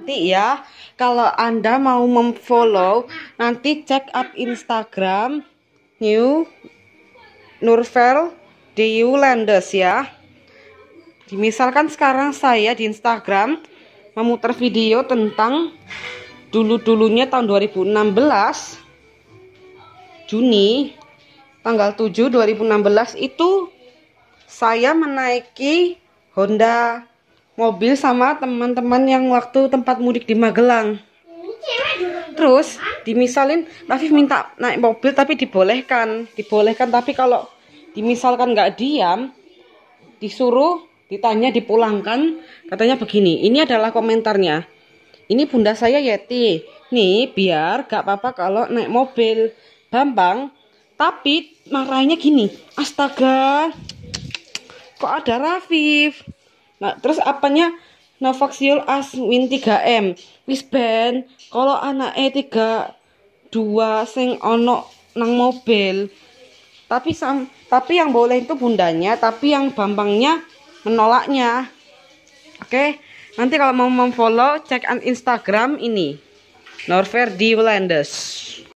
nanti ya kalau anda mau memfollow nanti check up instagram new Nurvel du Landes ya misalkan sekarang saya di instagram memutar video tentang dulu-dulunya tahun 2016 Juni tanggal 7 2016 itu saya menaiki Honda mobil sama teman-teman yang waktu tempat mudik di Magelang terus dimisalin Rafif minta naik mobil tapi dibolehkan dibolehkan tapi kalau dimisalkan nggak diam disuruh ditanya dipulangkan katanya begini ini adalah komentarnya ini bunda saya Yeti nih biar gak apa-apa kalau naik mobil Bambang tapi marahnya gini astaga kok ada Rafif Nah, terus apanya As Aswin 3M. Wis ben, kalau e 3 dua sing ono nang mobil. Tapi sam, tapi yang boleh itu bundanya, tapi yang bambangnya menolaknya. Oke. Okay? Nanti kalau mau memfollow cek Instagram ini. Norverdi Wlandes.